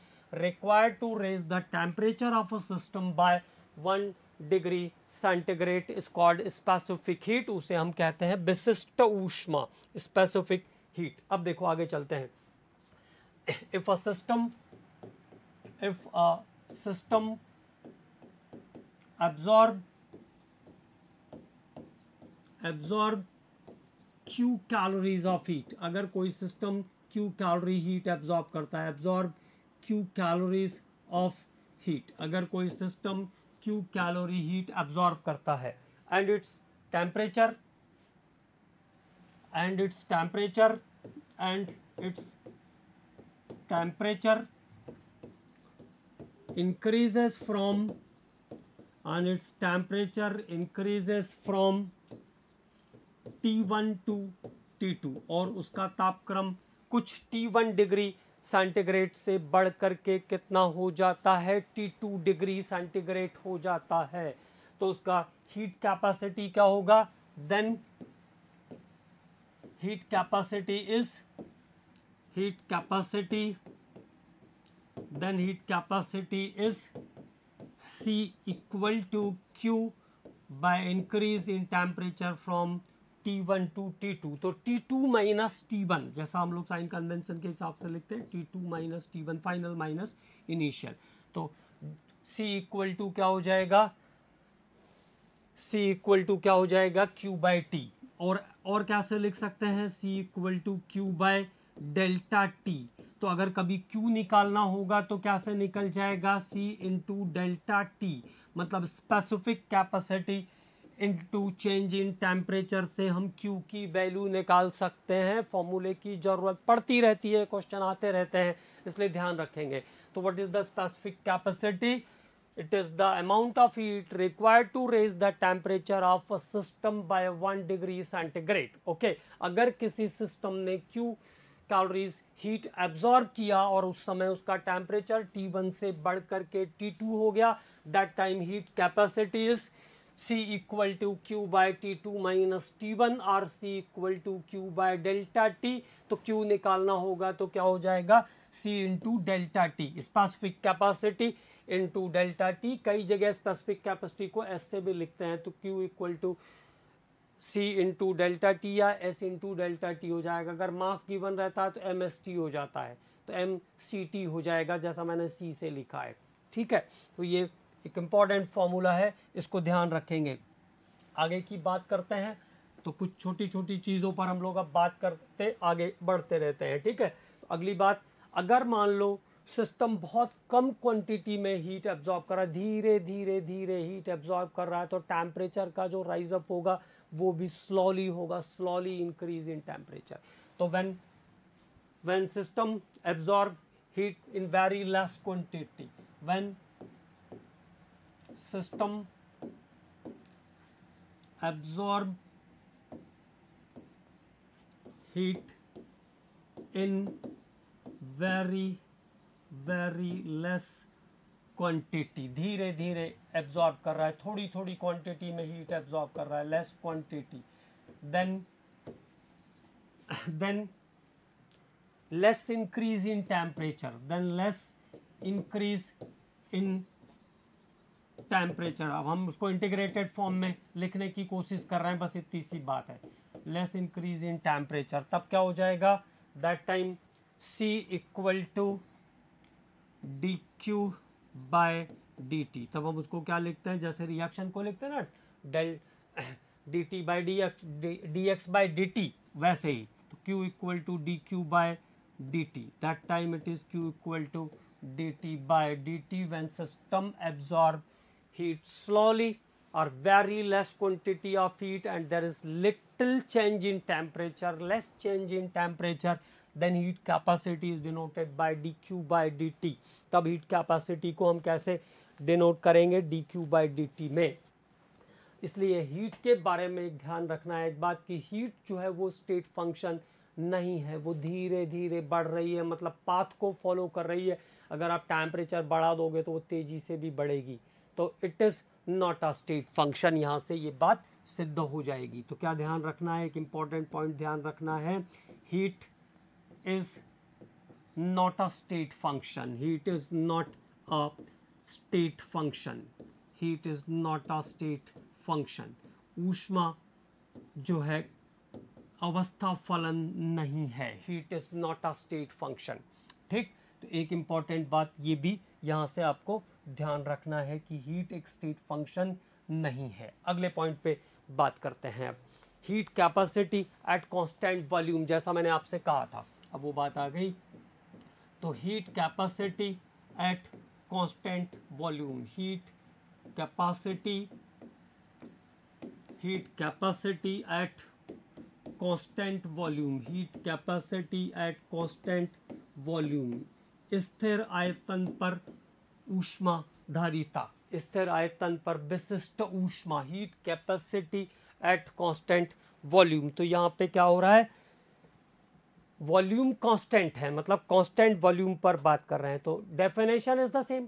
required to raise the temperature of a system by one degree centigrade is called specific heat उसे हम कहते हैं विशिष्ट ऊष्मा स्पेसिफिक हीट अब देखो आगे चलते हैं if a system if a system absorb absorb q calories of heat agar koi system q calorie heat absorb karta hai absorb q calories of heat agar koi system q calorie heat absorb karta hai and its temperature and its temperature and its temperature increases from and its temperature increases from T1 to T2 और उसका तापक्रम कुछ T1 degree centigrade से बढ़ करके कितना हो जाता है T2 डिग्री सेंटीग्रेड हो जाता है तो उसका हीट कैपेसिटी क्या होगा then heat capacity is heat capacity then heat capacity is C equal to Q by increase in temperature from T1 T two तो T2 माइनस टी वन जैसा हम लोग साइन कन्वेंशन के हिसाब से लिखते हैं T two minus T one final minus initial तो सी इक्वल टू क्या हो जाएगा सी इक्वल टू क्या हो जाएगा क्यू बाई टी और और कैसे लिख सकते हैं C equal to Q by delta T तो अगर कभी क्यू निकालना होगा तो क्या से निकल जाएगा सी इंटू डेल्टा टी मतलब specific capacity into change in temperature से हम क्यू की वैल्यू निकाल सकते हैं फॉर्मूले की ज़रूरत पड़ती रहती है क्वेश्चन आते रहते हैं इसलिए ध्यान रखेंगे तो what is the specific capacity it is the amount of heat required to raise the temperature of a system by one degree centigrade okay अगर किसी सिस्टम ने क्यू कैलोरीज हीट एब्जॉर्ब किया और उस समय उसका टेम्परेचर T1 से बढ़ करके T2 हो गया that time heat capacity is C equal to Q by T two minus T one or C equal to Q by delta T तो Q निकालना होगा तो क्या हो जाएगा C into delta T specific capacity into delta T कई जगह specific capacity को S से भी लिखते हैं तो Q equal to C into delta T या एस इंटू डेल्टा टी हो जाएगा अगर मास गिवन रहता है तो एम एस टी हो जाता है तो एम सी टी हो जाएगा जैसा मैंने सी से लिखा है ठीक है तो ये एक इम्पॉर्टेंट फॉर्मूला है इसको ध्यान रखेंगे आगे की बात करते हैं तो कुछ छोटी छोटी चीज़ों पर हम लोग अब बात करते आगे बढ़ते रहते हैं ठीक है तो अगली बात अगर मान लो सिस्टम बहुत कम क्वांटिटी में हीट एब्जॉर्ब कर रहा है धीरे धीरे धीरे हीट एब्जॉर्ब कर रहा है तो टेम्परेचर का जो राइजअप होगा वो भी स्लोली होगा स्लोली इंक्रीज इन टेम्परेचर तो when when system absorb heat in very less quantity when system absorb heat in very very less quantity धीरे धीरे एब्जॉर्ब कर रहा है थोड़ी थोड़ी क्वांटिटी में हीट एब्जॉर्ब कर रहा है less quantity then then less increase in temperature then less increase in temperature अब हम उसको इंटीग्रेटेड फॉर्म में लिखने की कोशिश कर रहे हैं बस इतनी सी बात है लेस इंक्रीज इन टेम्परेचर तब क्या हो जाएगा that time C equal to D Q by D T तब हम उसको क्या लिखते हैं जैसे रिएक्शन को लिखते हैं ना del D T by D X D X by D T वैसे ही तो Q equal to D Q by D T that time it is Q equal to D T by D T when system absorb heat slowly और very less quantity of heat and there is little change in temperature less change in temperature then heat capacity is denoted by D Q by D T तब heat capacity को हम कैसे denote करेंगे D Q by D T में इसलिए heat के बारे में ध्यान रखना है एक बात कि हीट जो है वो स्टेट फंक्शन नहीं है वो धीरे धीरे बढ़ रही है मतलब पाथ को फॉलो कर रही है अगर आप टेम्परेचर बढ़ा दोगे तो वो तेज़ी से भी बढ़ेगी तो it is not a state function यहाँ से ये बात सिद्ध हो जाएगी तो क्या ध्यान रखना है एक इम्पॉर्टेंट पॉइंट ध्यान रखना है heat is not a state function heat is not a state function heat is not a state function ऊष्मा जो है अवस्था फलन नहीं है heat is not a state function ठीक तो एक इम्पॉर्टेंट बात ये भी यहाँ से आपको ध्यान रखना है कि हीट एक स्टेट फंक्शन नहीं है अगले पॉइंट पे बात करते हैं अब heat capacity at constant volume जैसा मैंने आपसे कहा था अब वो बात आ गई तो heat capacity at constant volume heat capacity heat capacity at constant volume heat capacity at constant volume स्थिर आयतन पर ऊष्माधारिता स्थिर आयतन पर विशिष्ट ऊष्मा heat capacity at constant volume तो यहाँ पे क्या हो रहा है वॉल्यूम कांस्टेंट है मतलब कांस्टेंट वॉल्यूम पर बात कर रहे हैं तो डेफिनेशन इज़ द सेम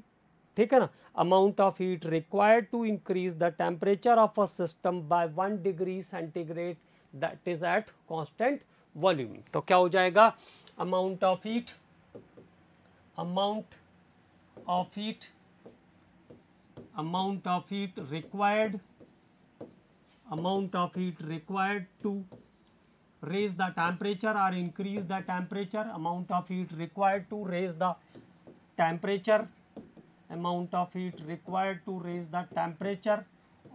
ठीक है ना amount of heat required to increase the temperature of a system by one degree centigrade that is at constant volume तो क्या हो जाएगा amount of heat amount of heat amount of heat required amount of heat required to raise the temperature or increase the temperature amount of heat required to raise the temperature amount of heat required to raise the temperature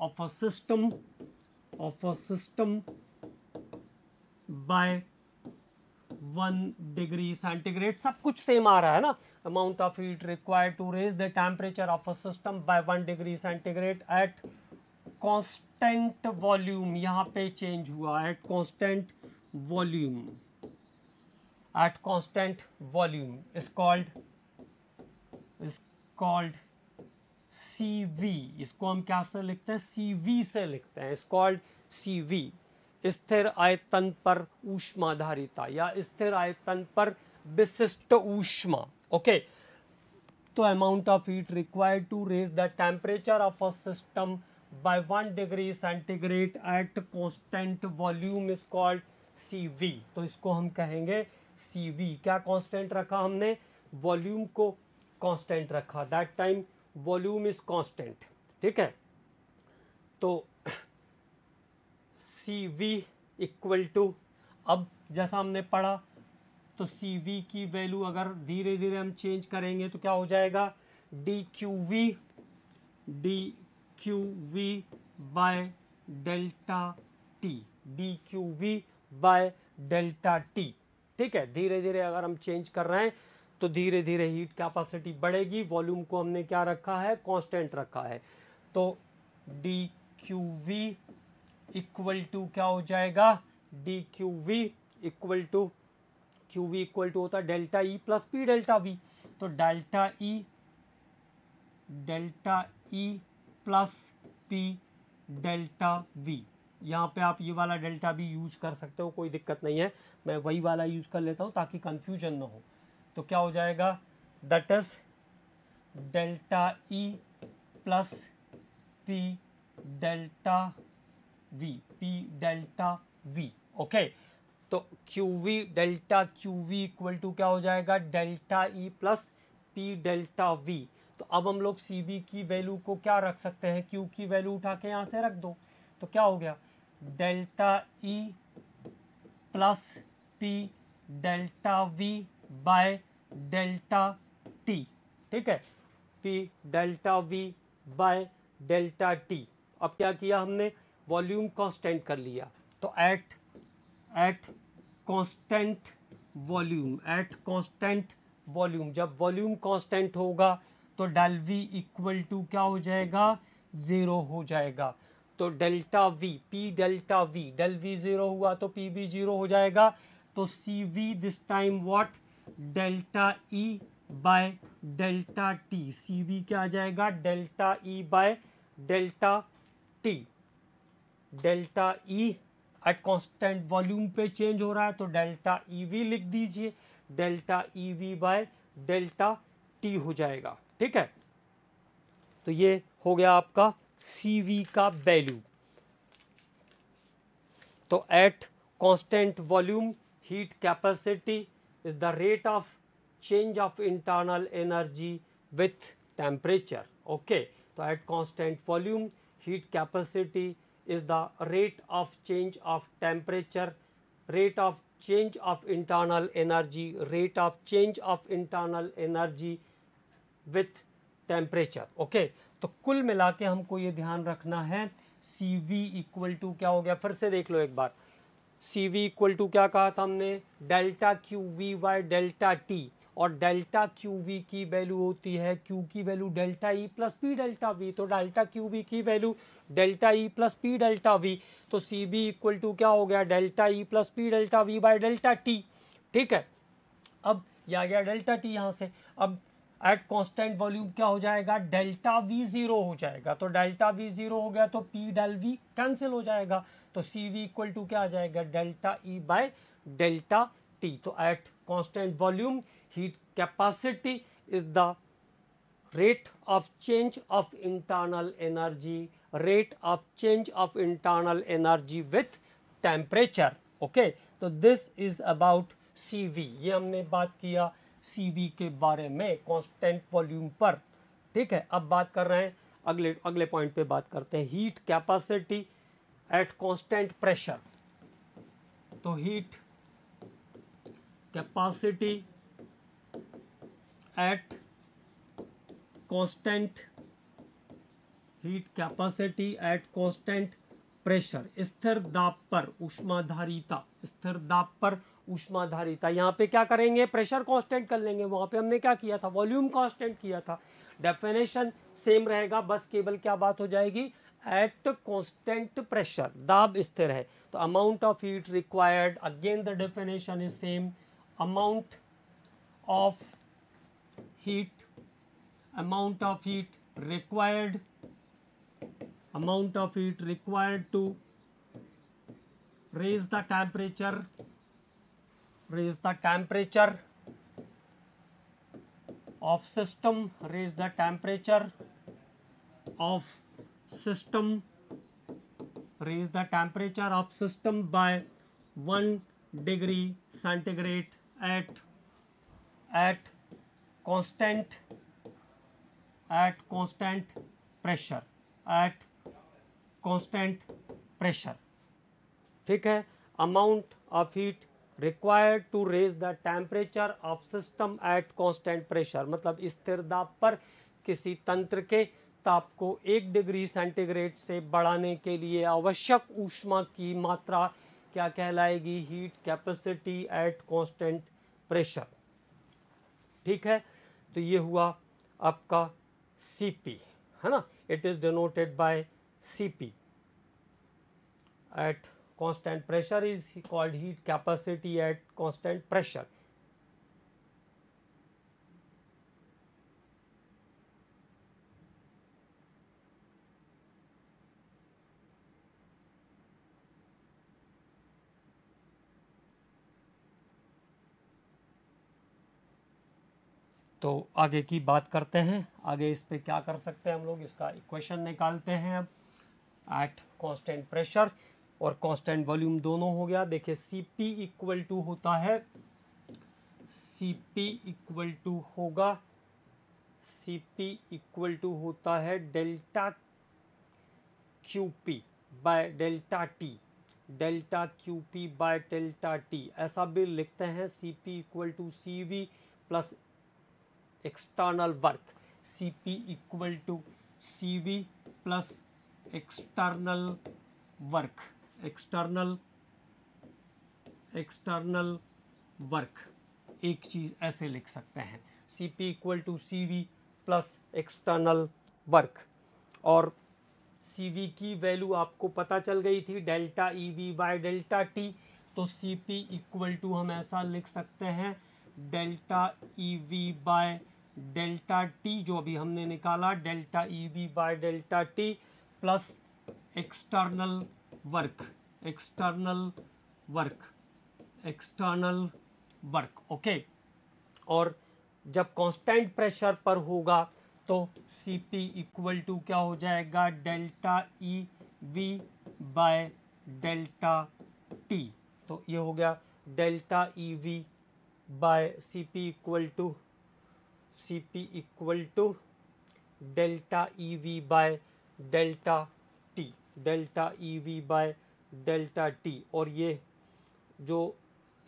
of a system of a system by 1 degree centigrade sab kuch same aa raha hai na amount of heat required to raise the temperature of a system by 1 degree centigrade at constant volume yahan pe change hua at constant volume at constant volume is called is called CV इसको हम क्या से लिखते हैं CV से लिखते हैं इस कॉल्ड CV स्थिर आयतन पर ऊष्माधारिता या स्थिर आयतन पर विशिष्ट ऊष्मा ओके तो amount of heat required to raise the temperature of a system by one degree centigrade at constant volume is called C V तो इसको हम कहेंगे सी वी क्या कांस्टेंट रखा हमने वॉल्यूम को कांस्टेंट रखा that time volume is constant ठीक है तो सी वी इक्वल टू अब जैसा हमने पढ़ा तो सी वी की वैल्यू अगर धीरे धीरे हम चेंज करेंगे तो क्या हो जाएगा D Q V D Q V by delta T D Q V by delta T ठीक है धीरे धीरे अगर हम चेंज कर रहे हैं तो धीरे धीरे हीट कैपेसिटी बढ़ेगी वॉल्यूम को हमने क्या रखा है कांस्टेंट रखा है तो D Q V equal to क्या हो जाएगा D Q V equal to Q V equal to होता है delta E plus P delta V तो delta E delta E plus P delta V यहाँ पे आप ये वाला डेल्टा भी यूज़ कर सकते हो कोई दिक्कत नहीं है मैं वही वाला यूज़ कर लेता हूँ ताकि कन्फ्यूजन ना हो तो क्या हो जाएगा that is delta E plus P delta V P delta V okay तो Q V delta Q V equal to क्या हो जाएगा delta E plus P delta V तो अब हम लोग सी बी की वैल्यू को क्या रख सकते हैं क्यू की वैल्यू उठा के यहाँ से रख दो तो क्या हो गया delta E e plus T delta V by delta T ठीक है P delta V by delta T अब क्या किया हमने वॉल्यूम कांस्टेंट कर लिया तो at at constant volume at constant volume जब वॉल्यूम कांस्टेंट होगा तो डेल वी इक्वल टू क्या हो जाएगा ज़ीरो हो जाएगा तो delta V P delta V del V zero हुआ तो पी वी ज़ीरो हो जाएगा तो C V this time what delta E e by delta T C V क्या आ जाएगा delta E e by delta T delta E at constant volume पे change हो रहा है तो डेल्टा ई e वी लिख दीजिए delta E V by delta T हो जाएगा ठीक है तो ये हो गया आपका सी वी का वैल्यू तो at constant volume heat capacity is the rate of change of internal energy with temperature okay तो at constant volume heat capacity is the rate of change of temperature rate of change of internal energy rate of change of internal energy with temperature okay तो कुल मिला के हमको ये ध्यान रखना है सी वी इक्वल टू क्या हो गया फिर से देख लो एक बार सी वी इक्वल टू क्या कहा था हमने delta Q V by delta T और डेल्टा क्यू वी की वैल्यू होती है क्यू की value delta E plus P delta V तो डेल्टा क्यू वी की value delta E plus P delta V तो सी वी इक्वल टू क्या हो गया delta E plus P delta V by delta T ठीक है अब यह आ गया डेल्टा टी यहाँ से अब एट कॉन्स्टेंट वॉल्यूम क्या हो जाएगा डेल्टा वी जीरो हो जाएगा तो डेल्टा वी जीरो हो गया तो पी डेल वी कैंसिल हो जाएगा तो सी वी इक्वल टू क्या आ जाएगा delta E by delta T तो at constant volume heat capacity is the rate of change of internal energy rate of change of internal energy with temperature okay तो this is about C V ये हमने बात किया सी के बारे में constant volume पर ठीक है अब बात कर रहे हैं अगले अगले पॉइंट पे बात करते हैं heat capacity at constant pressure तो heat capacity at constant heat capacity at constant pressure स्थिर दाब पर उष्माधारिता स्थिर दाब पर ऊष्माधारिता यहाँ पे क्या करेंगे प्रेशर कांस्टेंट कर लेंगे वहाँ पे हमने क्या किया था वॉल्यूम कांस्टेंट किया था डेफिनेशन सेम रहेगा बस केवल क्या बात हो जाएगी एट कांस्टेंट प्रेशर दाब स्थिर है तो amount of heat required again the definition is same amount of heat amount of heat required amount of heat required to raise the temperature raise the temperature of system raise the temperature of system raise the temperature of system by 1 degree centigrade at at constant at constant pressure at constant pressure ठीक है amount of heat required to raise the temperature of system at constant pressure मतलब स्थिर दाब पर किसी तंत्र के ताप को एक डिग्री सेंटीग्रेड से बढ़ाने के लिए आवश्यक ऊष्मा की मात्रा क्या कहलाएगी heat capacity at constant pressure ठीक है तो ये हुआ आपका सी पी है ना it is denoted by C P at constant pressure is called heat capacity at constant pressure. तो आगे की बात करते हैं आगे इस पे क्या कर सकते हैं हम लोग इसका इक्वेशन निकालते हैं अब एट कांस्टेंट प्रेशर और कांस्टेंट वॉल्यूम दोनों हो गया देखिए सी पी इक्वल टू होता है सी पी इक्वल टू होगा सी पी इक्वल टू होता है delta Q P by delta T delta Q P by delta T ऐसा भी लिखते हैं C P equal to C V plus external work C P equal to C V plus external work external external work एक चीज़ ऐसे लिख सकते हैं C P equal to C V plus external work और सी वी की value आपको पता चल गई थी delta E V by delta T तो सी पी इक्वल टू हम ऐसा लिख सकते हैं delta E V by delta T जो अभी हमने निकाला delta E V by delta T plus external work external work external work okay और जब कांस्टेंट प्रेशर पर होगा तो सी पी इक्वल टू क्या हो जाएगा delta E V by delta T तो ये हो गया delta E V by C P equal to C P equal to delta E V by delta delta E e V by delta T और ये जो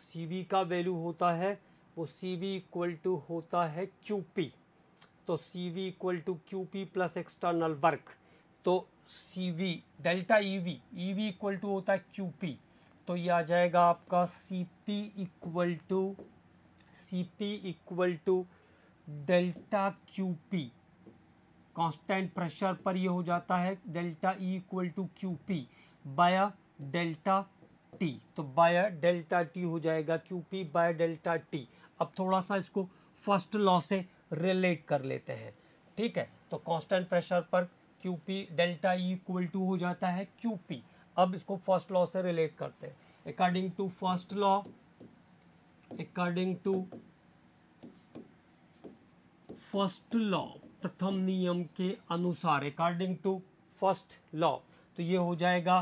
सी वी का value होता है वो सी वी इक्वल टू होता है क्यू पी तो C V equal to Q P plus external work तो C V delta E V E V equal to होता है क्यू पी तो ये आ जाएगा आपका C P equal to C P equal to delta Q P constant pressure पर ये हो जाता है delta E equal to Q P by delta T तो बाया डेल्टा टी हो जाएगा Q P by delta T अब थोड़ा सा इसको फर्स्ट लॉ से रिलेट कर लेते हैं ठीक है तो कांस्टेंट प्रेशर पर Q P delta E equal to हो जाता है क्यू पी अब इसको फर्स्ट लॉ से रिलेट करते हैं according to first law according to first law प्रथम नियम के अनुसार अकॉर्डिंग टू फर्स्ट लॉ तो ये हो जाएगा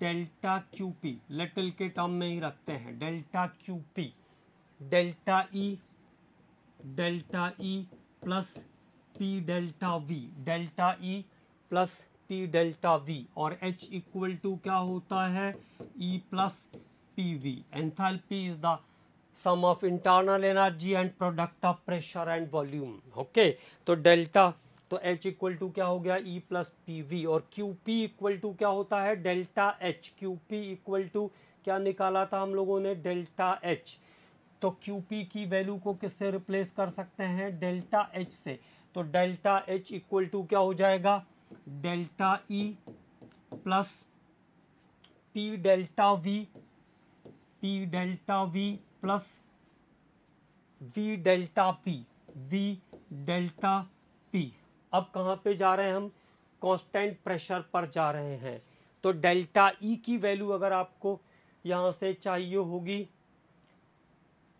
डेल्टा क्यूपी लिटिल के टर्म में ही रखते हैं delta Q P delta E delta E plus P delta V delta E plus P delta V और एच इक्वल टू क्या होता है E plus P V enthalpy is the sum of internal energy and product of pressure and volume okay तो delta तो H equal to क्या हो गया E plus P V और क्यू पी इक्वल टू क्या होता है delta H Q P equal to क्या निकाला था हम लोगों ने डेल्टा एच तो क्यू पी की वैल्यू को किससे रिप्लेस कर सकते हैं डेल्टा एच से तो डेल्टा एच इक्वल टू क्या हो जाएगा delta E plus P delta V P delta V plus V delta P V delta P अब कहाँ पे जा रहे हैं हम कांस्टेंट प्रेशर पर जा रहे हैं तो डेल्टा ई e की वैल्यू अगर आपको यहाँ से चाहिए होगी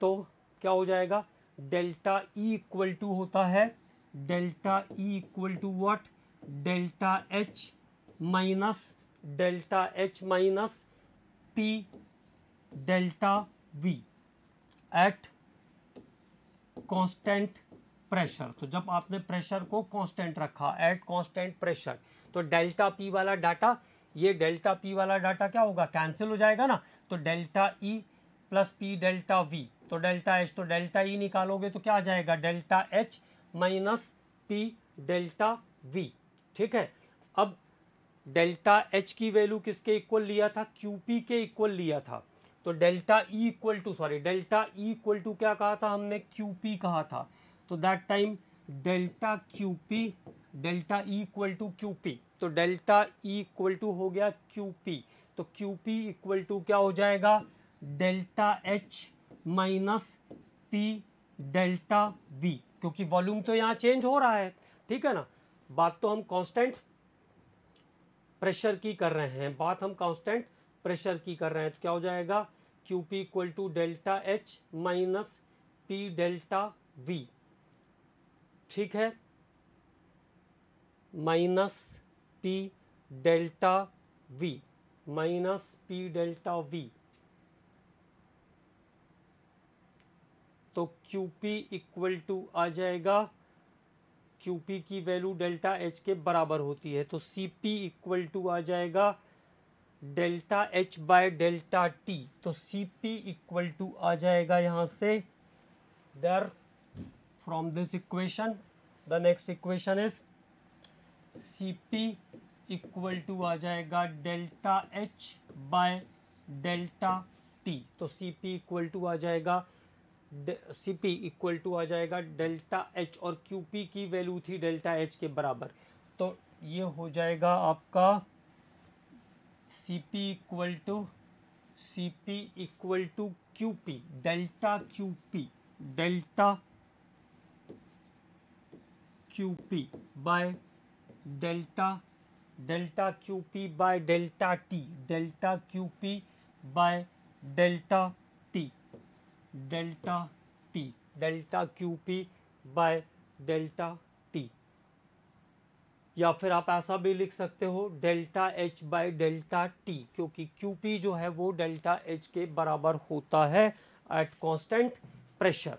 तो क्या हो जाएगा डेल्टा ई इक्वल टू होता है delta E equal to what delta H minus delta H minus P delta V at constant pressure तो जब आपने प्रेशर को कांस्टेंट रखा एट कांस्टेंट प्रेशर तो डेल्टा पी वाला डाटा ये डेल्टा पी वाला डाटा क्या होगा कैंसिल हो जाएगा ना तो delta E plus P delta V तो डेल्टा एच तो डेल्टा ई e निकालोगे तो क्या आ जाएगा delta H minus P delta V ठीक है अब डेल्टा एच की वैल्यू किसके इक्वल लिया था क्यू पी के इक्वल लिया था तो delta E equal to sorry delta E equal to क्या कहा था हमने क्यू पी कहा था तो that time delta Q P delta E equal to Q P तो डेल्टा ई इक्वल टू हो गया क्यू पी तो क्यू पी इक्वल टू क्या हो जाएगा delta H minus P delta V क्योंकि वॉल्यूम तो यहाँ चेंज हो रहा है ठीक है ना बात तो हम कांस्टेंट प्रेशर की कर रहे हैं बात हम कांस्टेंट प्रेशर की कर रहे हैं तो क्या हो जाएगा Q P equal to delta H minus P delta V ठीक है minus P delta V minus P delta V तो क्यू पी इक्वल टू आ जाएगा क्यू पी की वैल्यू डेल्टा एच के बराबर होती है तो सी पी इक्वल टू आ जाएगा delta H by delta T तो सी पी इक्वल टू आ जाएगा यहाँ से there from this equation the next equation is C P equal to आ जाएगा delta H by delta T तो सी पी इक्वल टू आ जाएगा सी पी इक्वल टू आ जाएगा डेल्टा एच और क्यू पी की वैल्यू थी डेल्टा एच के बराबर तो ये हो जाएगा आपका C P equal to C P equal to Q P delta Q P delta Q P by delta delta Q P by delta T delta Q P by delta T delta T delta Q P by delta या फिर आप ऐसा भी लिख सकते हो delta H by delta T क्योंकि Q P जो है वो डेल्टा एच के बराबर होता है एट कांस्टेंट प्रेशर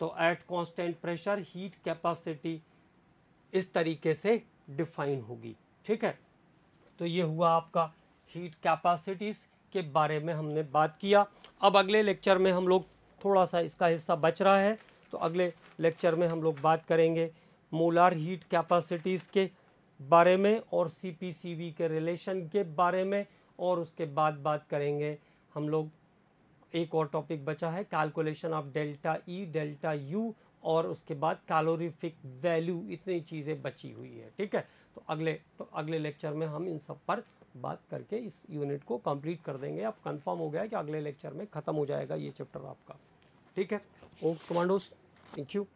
तो at constant pressure heat capacity इस तरीके से डिफाइन होगी ठीक है तो ये हुआ आपका हीट कैपेसिटीज़ के बारे में हमने बात किया अब अगले लेक्चर में हम लोग थोड़ा सा इसका हिस्सा बच रहा है तो अगले लेक्चर में हम लोग बात करेंगे मोलार हीट कैपेसिटीज़ के बारे में और सी पी सी वी के रिलेशन के बारे में और उसके बाद बात करेंगे हम लोग एक और टॉपिक बचा है calculation of delta E delta U और उसके बाद कैलोरीफिक वैल्यू इतनी चीज़ें बची हुई है ठीक है तो अगले तो अगले लेक्चर में हम इन सब पर बात करके इस यूनिट को कंप्लीट कर देंगे अब कंफर्म हो गया है कि अगले लेक्चर में ख़त्म हो जाएगा ये चैप्टर आपका ठीक है ओके कमांडोस थैंक यू